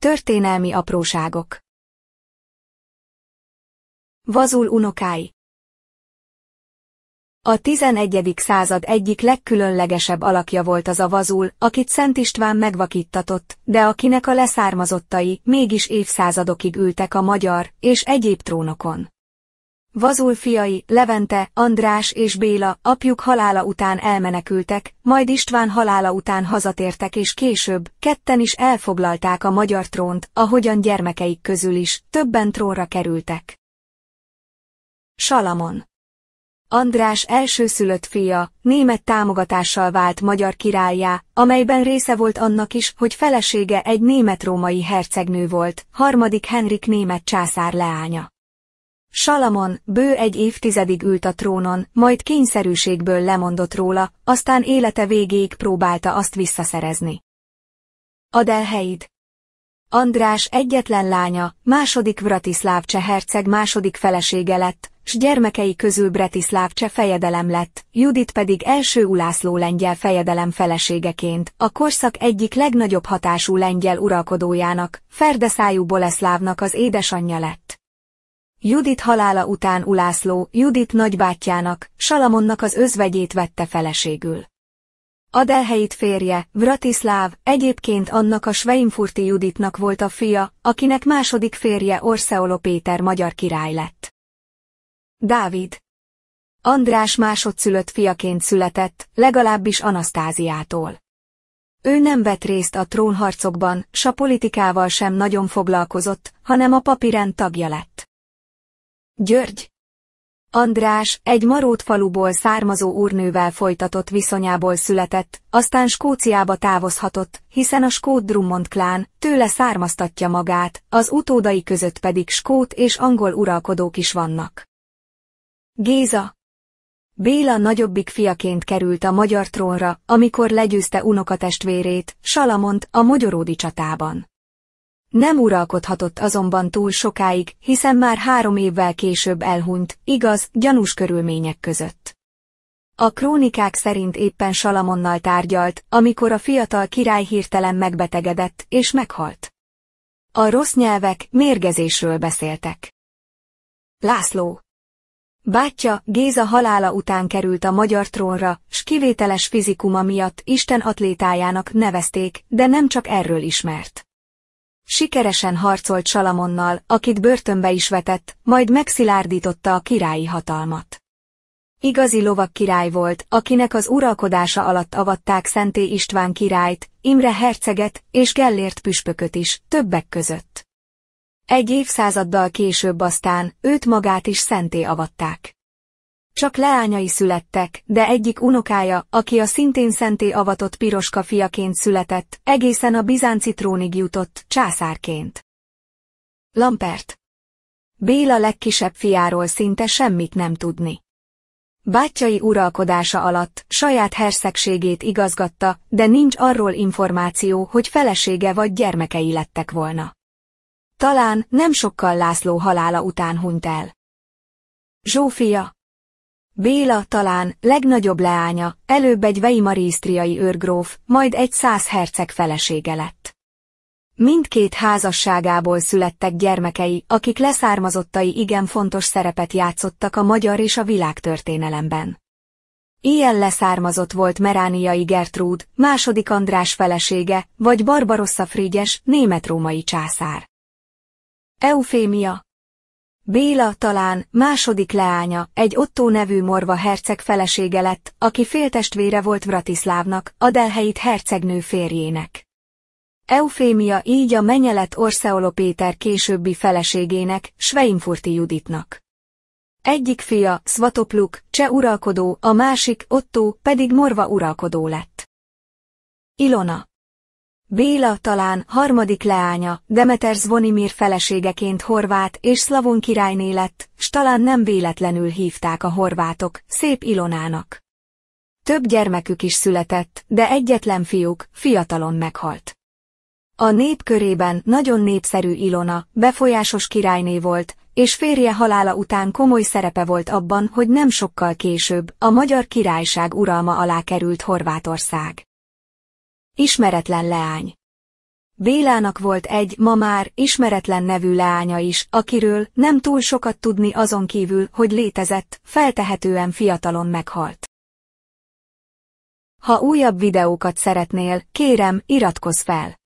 Történelmi apróságok Vazul unokái A 11. század egyik legkülönlegesebb alakja volt az a vazul, akit Szent István megvakíttatott, de akinek a leszármazottai mégis évszázadokig ültek a magyar és egyéb trónokon. Vazul fiai, Levente, András és Béla apjuk halála után elmenekültek, majd István halála után hazatértek és később, ketten is elfoglalták a magyar trónt, ahogyan gyermekeik közül is, többen trónra kerültek. Salamon András elsőszülött fia, német támogatással vált magyar királyá, amelyben része volt annak is, hogy felesége egy német-római hercegnő volt, harmadik Henrik német császár leánya. Salamon bő egy évtizedig ült a trónon, majd kényszerűségből lemondott róla, aztán élete végéig próbálta azt visszaszerezni. Adelheid András egyetlen lánya, második Vratislav cseh herceg második felesége lett, s gyermekei közül Bratislav cseh fejedelem lett, Judit pedig első ulászló lengyel fejedelem feleségeként, a korszak egyik legnagyobb hatású lengyel uralkodójának, Ferdeszájú Boleszlávnak az édesanyja lett. Judit halála után Ulászló, Judit nagybátyjának, Salamonnak az özvegyét vette feleségül. Adelheit férje, Vratislav egyébként annak a Sveinfurti Juditnak volt a fia, akinek második férje Orszeolo Péter magyar király lett. Dávid András másodszülött fiaként született, legalábbis Anasztáziától. Ő nem vett részt a trónharcokban, s a politikával sem nagyon foglalkozott, hanem a papirend tagja lett. György. András, egy marót faluból származó úrnővel folytatott viszonyából született, aztán Skóciába távozhatott, hiszen a Skót Drummond klán tőle származtatja magát, az utódai között pedig skót és angol uralkodók is vannak. Géza Béla nagyobbik fiaként került a magyar trónra, amikor legyőzte unokatestvérét, Salamont a Magyaródi csatában. Nem uralkodhatott azonban túl sokáig, hiszen már három évvel később elhunyt, igaz, gyanús körülmények között. A krónikák szerint éppen Salamonnal tárgyalt, amikor a fiatal király hirtelen megbetegedett és meghalt. A rossz nyelvek mérgezésről beszéltek. László Bátyja Géza halála után került a magyar trónra, s kivételes fizikuma miatt Isten atlétájának nevezték, de nem csak erről ismert. Sikeresen harcolt Salamonnal, akit börtönbe is vetett, majd megszilárdította a királyi hatalmat. Igazi lovak király volt, akinek az uralkodása alatt avatták Szenté István királyt, Imre herceget és Gellért püspököt is, többek között. Egy évszázaddal később aztán őt magát is szenté avatták. Csak leányai születtek, de egyik unokája, aki a szintén szenté avatott piroska fiaként született, egészen a bizánci trónig jutott, császárként. Lampert. Béla legkisebb fiáról szinte semmit nem tudni. Bátyai uralkodása alatt saját herszegségét igazgatta, de nincs arról információ, hogy felesége vagy gyermekei lettek volna. Talán nem sokkal László halála után hunyt el. Zsófia Béla talán legnagyobb leánya, előbb egy veimarisztriai őrgróf, majd egy száz herceg felesége lett. Mindkét házasságából születtek gyermekei, akik leszármazottai igen fontos szerepet játszottak a magyar és a világtörténelemben. Ilyen leszármazott volt Merániai Gertrúd, második András felesége, vagy Barbarossa Frigyes, német-római császár. Eufémia, Béla talán második leánya, egy Otto nevű morva herceg felesége lett, aki féltestvére volt Vratislávnak, Adelheit hercegnő férjének. Eufémia így a menyelet Orszeolo Péter későbbi feleségének, Sveinfurti Juditnak. Egyik fia, Svatopluk, cseh uralkodó, a másik, Otto, pedig morva uralkodó lett. Ilona Béla talán harmadik leánya, Demeter Zvonimir feleségeként horvát és szlavon királyné lett, s talán nem véletlenül hívták a horvátok, szép Ilonának. Több gyermekük is született, de egyetlen fiúk, fiatalon meghalt. A nép körében nagyon népszerű Ilona, befolyásos királyné volt, és férje halála után komoly szerepe volt abban, hogy nem sokkal később a magyar királyság uralma alá került Horvátország. Ismeretlen leány. Bélának volt egy, ma már, ismeretlen nevű leánya is, akiről nem túl sokat tudni azon kívül, hogy létezett, feltehetően fiatalon meghalt. Ha újabb videókat szeretnél, kérem, iratkozz fel!